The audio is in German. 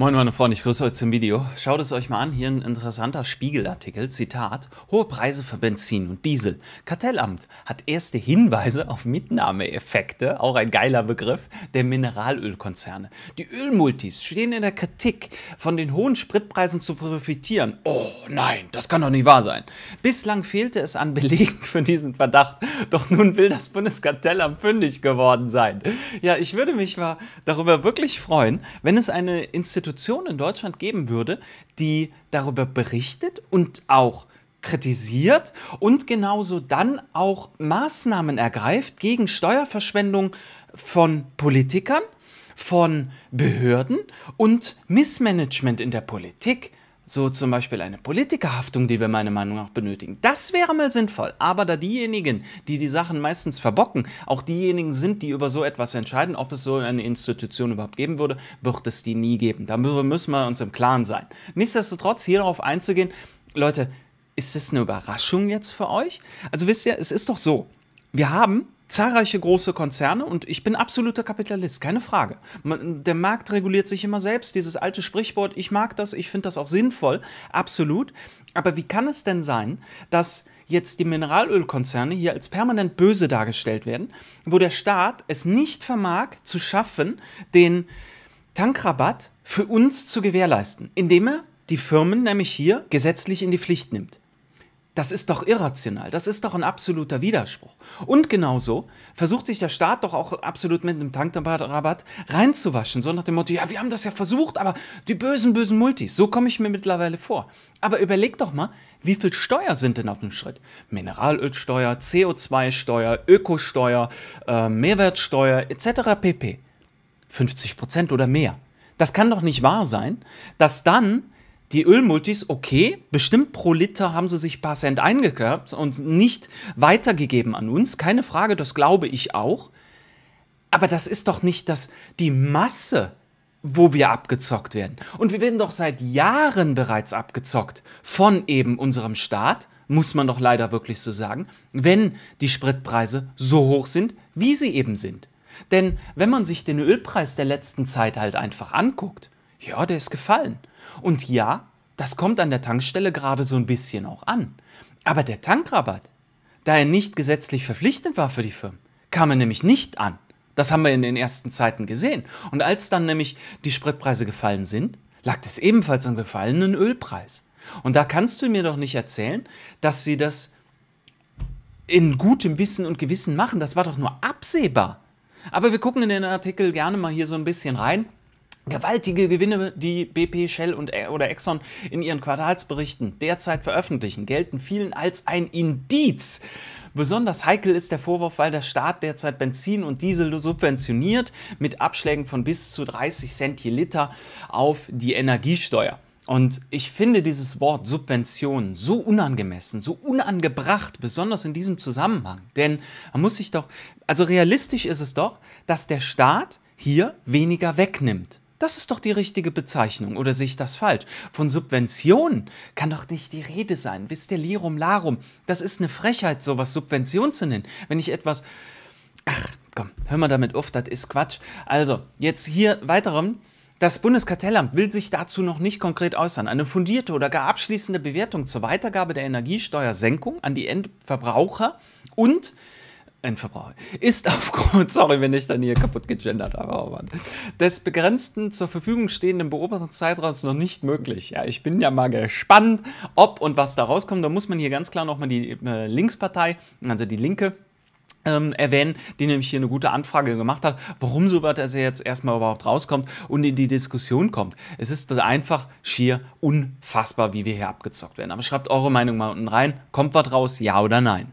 Moin meine Freunde, ich grüße euch zum Video. Schaut es euch mal an, hier ein interessanter Spiegelartikel, Zitat, hohe Preise für Benzin und Diesel. Kartellamt hat erste Hinweise auf Mitnahmeeffekte, auch ein geiler Begriff, der Mineralölkonzerne. Die Ölmultis stehen in der Kritik, von den hohen Spritpreisen zu profitieren. Oh nein, das kann doch nicht wahr sein. Bislang fehlte es an Belegen für diesen Verdacht, doch nun will das Bundeskartellamt fündig geworden sein. Ja, ich würde mich mal darüber wirklich freuen, wenn es eine Institution Institution in Deutschland geben würde, die darüber berichtet und auch kritisiert und genauso dann auch Maßnahmen ergreift gegen Steuerverschwendung von Politikern, von Behörden und Missmanagement in der Politik, so zum Beispiel eine Politikerhaftung, die wir meiner Meinung nach benötigen. Das wäre mal sinnvoll. Aber da diejenigen, die die Sachen meistens verbocken, auch diejenigen sind, die über so etwas entscheiden, ob es so eine Institution überhaupt geben würde, wird es die nie geben. Da müssen wir uns im Klaren sein. Nichtsdestotrotz, hier darauf einzugehen, Leute, ist das eine Überraschung jetzt für euch? Also wisst ihr, es ist doch so. Wir haben zahlreiche große Konzerne und ich bin absoluter Kapitalist, keine Frage. Man, der Markt reguliert sich immer selbst. Dieses alte Sprichwort, ich mag das, ich finde das auch sinnvoll, absolut. Aber wie kann es denn sein, dass jetzt die Mineralölkonzerne hier als permanent böse dargestellt werden, wo der Staat es nicht vermag zu schaffen, den Tankrabatt für uns zu gewährleisten, indem er die Firmen nämlich hier gesetzlich in die Pflicht nimmt. Das ist doch irrational. Das ist doch ein absoluter Widerspruch. Und genauso versucht sich der Staat doch auch absolut mit einem Tankrabatt reinzuwaschen. So nach dem Motto, ja, wir haben das ja versucht, aber die bösen, bösen Multis. So komme ich mir mittlerweile vor. Aber überleg doch mal, wie viel Steuer sind denn auf dem Schritt? Mineralölsteuer, CO2-Steuer, Ökosteuer, äh, Mehrwertsteuer etc. pp. 50 Prozent oder mehr. Das kann doch nicht wahr sein, dass dann die Ölmultis, okay, bestimmt pro Liter haben sie sich ein paar Cent eingeklappt und nicht weitergegeben an uns. Keine Frage, das glaube ich auch. Aber das ist doch nicht das, die Masse, wo wir abgezockt werden. Und wir werden doch seit Jahren bereits abgezockt von eben unserem Staat, muss man doch leider wirklich so sagen, wenn die Spritpreise so hoch sind, wie sie eben sind. Denn wenn man sich den Ölpreis der letzten Zeit halt einfach anguckt, ja, der ist gefallen. Und ja, das kommt an der Tankstelle gerade so ein bisschen auch an. Aber der Tankrabatt, da er nicht gesetzlich verpflichtend war für die Firmen, kam er nämlich nicht an. Das haben wir in den ersten Zeiten gesehen. Und als dann nämlich die Spritpreise gefallen sind, lag es ebenfalls am gefallenen Ölpreis. Und da kannst du mir doch nicht erzählen, dass sie das in gutem Wissen und Gewissen machen. Das war doch nur absehbar. Aber wir gucken in den Artikel gerne mal hier so ein bisschen rein gewaltige Gewinne, die BP, Shell und, äh, oder Exxon in ihren Quartalsberichten derzeit veröffentlichen, gelten vielen als ein Indiz. Besonders heikel ist der Vorwurf, weil der Staat derzeit Benzin und Diesel subventioniert mit Abschlägen von bis zu 30 Cent je Liter auf die Energiesteuer. Und ich finde dieses Wort Subvention so unangemessen, so unangebracht, besonders in diesem Zusammenhang. Denn man muss sich doch, also realistisch ist es doch, dass der Staat hier weniger wegnimmt. Das ist doch die richtige Bezeichnung, oder sehe ich das falsch? Von Subventionen kann doch nicht die Rede sein. Wisst ihr, Lirum Larum, das ist eine Frechheit, sowas Subvention zu nennen. Wenn ich etwas. Ach, komm, hör mal damit auf, das ist Quatsch. Also, jetzt hier weiterem. Das Bundeskartellamt will sich dazu noch nicht konkret äußern. Eine fundierte oder gar abschließende Bewertung zur Weitergabe der Energiesteuersenkung an die Endverbraucher und Endverbraucher, ist aufgrund, sorry, wenn ich dann hier kaputt gegendert habe, oh Mann, des begrenzten zur Verfügung stehenden Beobachtungszeitraums noch nicht möglich. Ja, ich bin ja mal gespannt, ob und was da rauskommt. Da muss man hier ganz klar nochmal die äh, Linkspartei, also die Linke, ähm, erwähnen, die nämlich hier eine gute Anfrage gemacht hat, warum so etwas jetzt erstmal überhaupt rauskommt und in die Diskussion kommt. Es ist einfach schier unfassbar, wie wir hier abgezockt werden. Aber schreibt eure Meinung mal unten rein. Kommt was raus, ja oder nein?